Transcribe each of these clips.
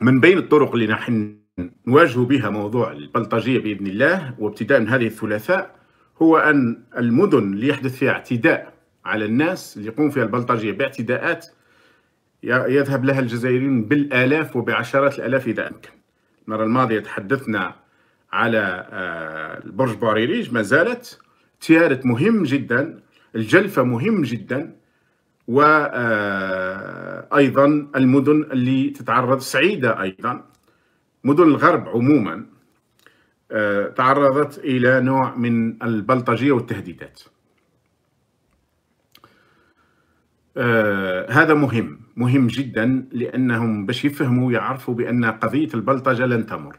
من بين الطرق اللي نحن نواجه بها موضوع البلطجية بإذن الله وابتداء من هذه الثلاثاء هو أن المدن اللي يحدث فيها اعتداء على الناس اللي يقوم فيها البلطجية باعتداءات يذهب لها الجزائريين بالآلاف وبعشرات الآلاف إذا أمكن المرة الماضية تحدثنا على آه، البرج بوريريج ما زالت تيارة مهم جدا الجلفة مهم جدا وايضا آه، المدن اللي تتعرض سعيده ايضا مدن الغرب عموما آه، تعرضت الى نوع من البلطجيه والتهديدات. آه، هذا مهم مهم جدا لانهم باش يفهموا يعرفوا بان قضيه البلطجه لن تمر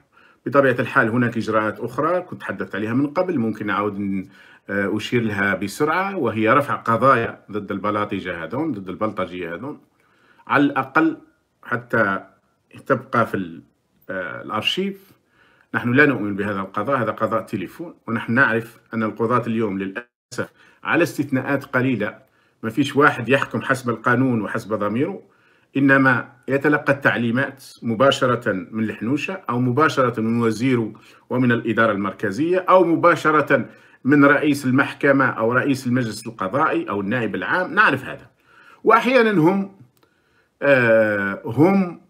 بطبيعة الحال هناك إجراءات أخرى كنت تحدثت عليها من قبل ممكن أعود آه، أشير لها بسرعة وهي رفع قضايا ضد البلاطجة هذون ضد البلطجية هذون على الأقل حتى تبقى في آه، الأرشيف نحن لا نؤمن بهذا القضاء هذا قضاء تليفون ونحن نعرف أن القضاة اليوم للأسف على استثناءات قليلة ما فيش واحد يحكم حسب القانون وحسب ضميره إنما يتلقى التعليمات مباشرة من الحنوشة أو مباشرة من وزيره ومن الإدارة المركزية أو مباشرة من رئيس المحكمة أو رئيس المجلس القضائي أو النائب العام نعرف هذا وأحيانا هم آه هم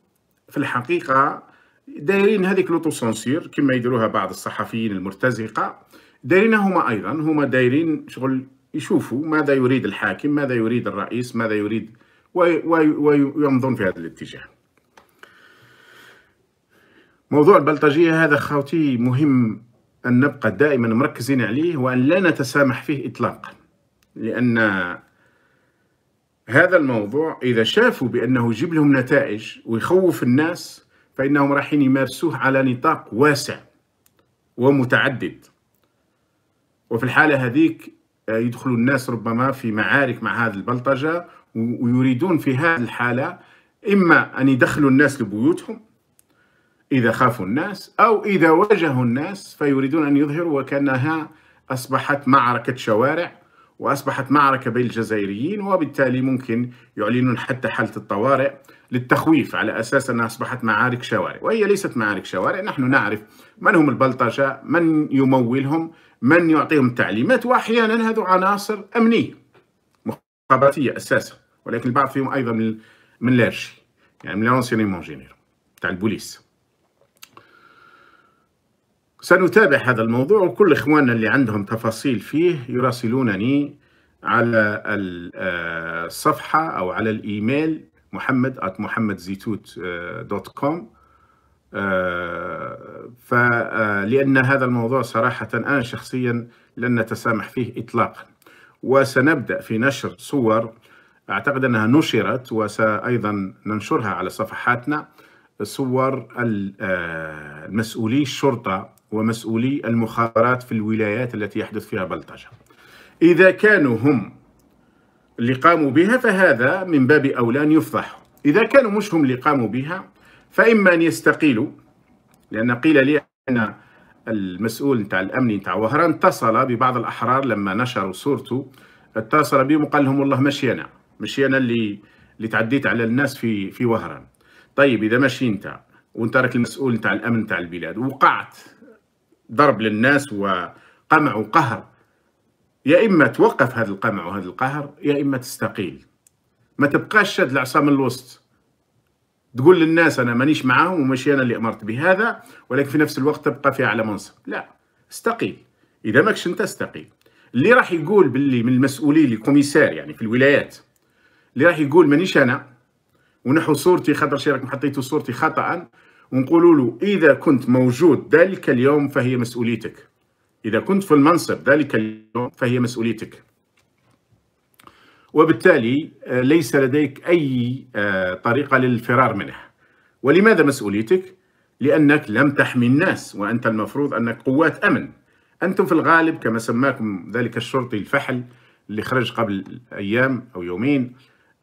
في الحقيقة دايرين هذيك لوتوسونسير كما يديروها بعض الصحفيين المرتزقة دايرينها هما أيضا هما دايرين شغل يشوفوا ماذا يريد الحاكم ماذا يريد الرئيس ماذا يريد ويمضون في هذا الاتجاه موضوع البلطجية هذا خوتي مهم أن نبقى دائما مركزين عليه وأن لا نتسامح فيه إطلاقا لأن هذا الموضوع إذا شافوا بأنه يجيب لهم نتائج ويخوف الناس فإنهم رايحين يمارسوه على نطاق واسع ومتعدد وفي الحالة هذيك آه، يدخلوا الناس ربما في معارك مع هذه البلطجة ويريدون في هذه الحالة إما أن يدخلوا الناس لبيوتهم إذا خافوا الناس أو إذا واجهوا الناس فيريدون أن يظهروا وكأنها أصبحت معركة شوارع وأصبحت معركة بين الجزائريين وبالتالي ممكن يعلنون حتى حالة الطوارئ للتخويف على أساس أنها أصبحت معارك شوارع وهي ليست معارك شوارع نحن نعرف من هم البلطجة من يمولهم من يعطيهم التعليمات واحيانا هذو عناصر امنيه مخابراتيه اساسا ولكن البعض فيهم ايضا من من لارشي يعني من لونسيونيمون جينير تاع البوليس سنتابع هذا الموضوع وكل اخواننا اللي عندهم تفاصيل فيه يراسلونني على الصفحة آه، أو على الإيميل محمد at محمد زيتوت آه، دوت كوم آه، فلأن آه، هذا الموضوع صراحة أنا شخصيا لن نتسامح فيه إطلاقا وسنبدأ في نشر صور أعتقد أنها نشرت وسأيضا ننشرها على صفحاتنا صور آه، مسؤولي الشرطة ومسؤولي المخابرات في الولايات التي يحدث فيها بلطجة إذا كانوا هم اللي قاموا بها فهذا من باب أولى أن يفضحوا إذا كانوا مش هم اللي قاموا بها فإما أن يستقيلوا لأن قيل لي أن المسؤول نتاع الأمني نتاع وهران اتصل ببعض الأحرار لما نشروا صورته اتصل بهم وقال لهم والله ماشي أنا ماشي أنا اللي اللي تعديت على الناس في في وهران طيب إذا ماشي أنت وأنت راك المسؤول نتاع الأمن نتاع البلاد وقعت ضرب للناس وقمع وقهر يا إما توقف هذا القمع وهذا القهر يا إما تستقيل ما تبقاش شاد العصا من الوسط تقول للناس انا مانيش معاهم وماشي انا اللي امرت بهذا ولكن في نفس الوقت تبقى في اعلى منصب لا استقيل اذا ماكش انت استقيل اللي راح يقول باللي من المسؤولين الكوميسار يعني في الولايات اللي راح يقول مانيش انا ونحو صورتي خاطر شي راكم حطيتوا صورتي خطا ونقولوا له اذا كنت موجود ذلك اليوم فهي مسؤوليتك اذا كنت في المنصب ذلك اليوم فهي مسؤوليتك وبالتالي آه، ليس لديك أي آه، طريقة للفرار منه ولماذا مسؤوليتك؟ لأنك لم تحمي الناس وأنت المفروض أنك قوات أمن أنتم في الغالب كما سماكم ذلك الشرطي الفحل اللي خرج قبل أيام أو يومين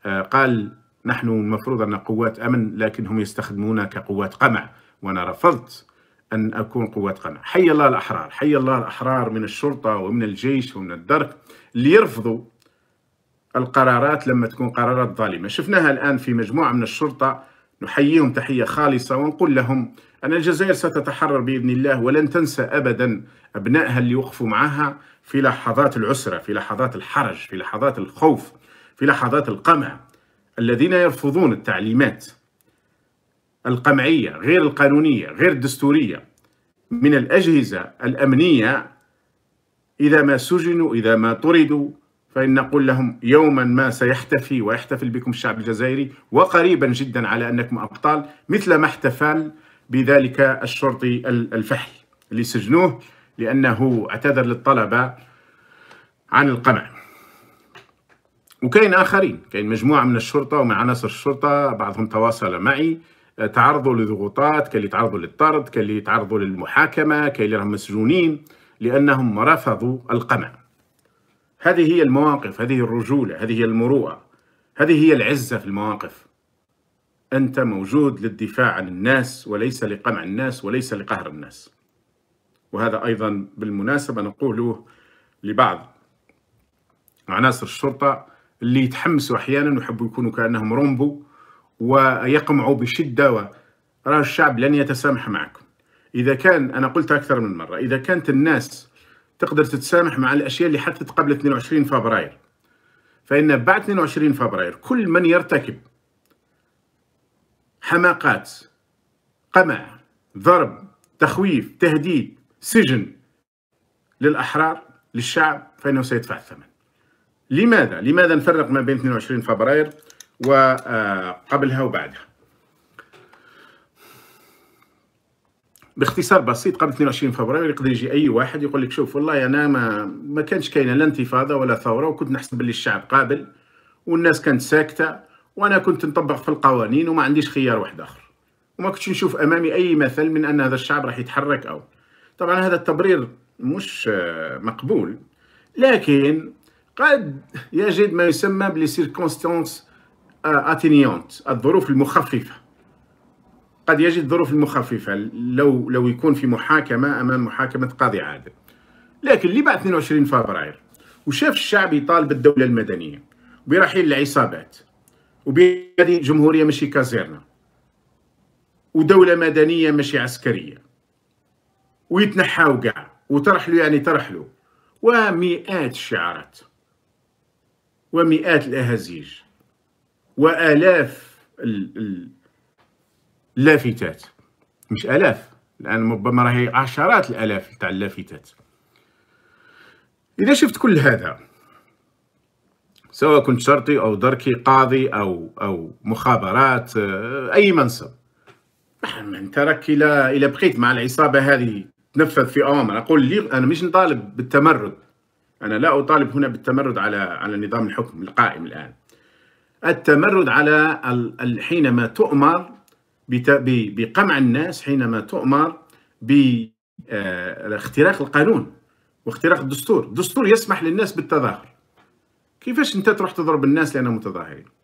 آه، قال نحن المفروض أن قوات أمن لكن هم يستخدمونا كقوات قمع وأنا رفضت أن أكون قوات قمع حي الله الأحرار حي الله الأحرار من الشرطة ومن الجيش ومن الدرك اللي يرفضوا القرارات لما تكون قرارات ظالمه شفناها الان في مجموعه من الشرطه نحييهم تحيه خالصه ونقول لهم ان الجزائر ستتحرر باذن الله ولن تنسى ابدا ابنائها اللي وقفوا معها في لحظات العسره في لحظات الحرج في لحظات الخوف في لحظات القمع الذين يرفضون التعليمات القمعيه غير القانونيه غير الدستوريه من الاجهزه الامنيه اذا ما سجنوا اذا ما طردوا فإن نقول لهم يوما ما سيحتفي ويحتفل بكم الشعب الجزائري وقريبا جدا على أنكم أبطال مثل ما احتفل بذلك الشرطي الفحل اللي سجنوه لأنه اعتذر للطلبة عن القمع وكاين آخرين كاين مجموعة من الشرطة ومن عناصر الشرطة بعضهم تواصل معي آه، تعرضوا لضغوطات كاللي تعرضوا للطرد كاللي تعرضوا للمحاكمة كاللي راهم مسجونين لأنهم رفضوا القمع هذه هي المواقف هذه الرجولة هذه هي المروءة هذه هي العزة في المواقف أنت موجود للدفاع عن الناس وليس لقمع الناس وليس لقهر الناس وهذا أيضا بالمناسبة نقوله لبعض عناصر الشرطة اللي يتحمسوا أحيانا ويحبوا يكونوا كأنهم رومبو ويقمعوا بشدة و راه الشعب لن يتسامح معكم إذا كان أنا قلت أكثر من مرة إذا كانت الناس تقدر تتسامح مع الاشياء اللي حدثت قبل 22 فبراير فان بعد 22 فبراير كل من يرتكب حماقات قمع ضرب تخويف تهديد سجن للاحرار للشعب فانه سيدفع الثمن لماذا لماذا نفرق ما بين 22 فبراير وقبلها آه، وبعدها باختصار بسيط قبل 22 فبراير يقدر يجي اي واحد يقول لك شوف والله انا ما ما كانش كاينه لا انتفاضه ولا ثوره وكنت نحسب باللي الشعب قابل والناس كانت ساكته وانا كنت نطبق في القوانين وما عنديش خيار واحد اخر وما كنتش نشوف امامي اي مثل من ان هذا الشعب راح يتحرك او طبعا هذا التبرير مش آه، مقبول لكن قد يجد ما يسمى بالسيركونستانس آه، اتينيونت الظروف المخففه قد يجد ظروف المخففه لو لو يكون في محاكمه امام محاكمه قاضي عادل لكن اللي بعد 22 فبراير وشاف الشعب يطالب الدوله المدنيه برحيل العصابات وبهذه جمهوريه ماشي كازيرنا ودوله مدنيه ماشي عسكريه ويتنحاو كاع وترحلوا يعني ترحلوا ومئات الشعارات ومئات الاهازيج والاف ال ال لافتات مش الاف الان ربما راهي عشرات الالاف تاع اللافتات اذا شفت كل هذا سواء كنت شرطي او دركي قاضي او او مخابرات آه، اي منصب انت راك الى الى بقيت مع العصابه هذه تنفذ في اوامر اقول لي انا مش نطالب بالتمرد انا لا اطالب هنا بالتمرد على على نظام الحكم القائم الان التمرد على حينما تؤمر بقمع الناس حينما تؤمر باختراق آه، القانون واختراق الدستور الدستور يسمح للناس بالتظاهر كيفاش انت تروح تضرب الناس لانهم متظاهرين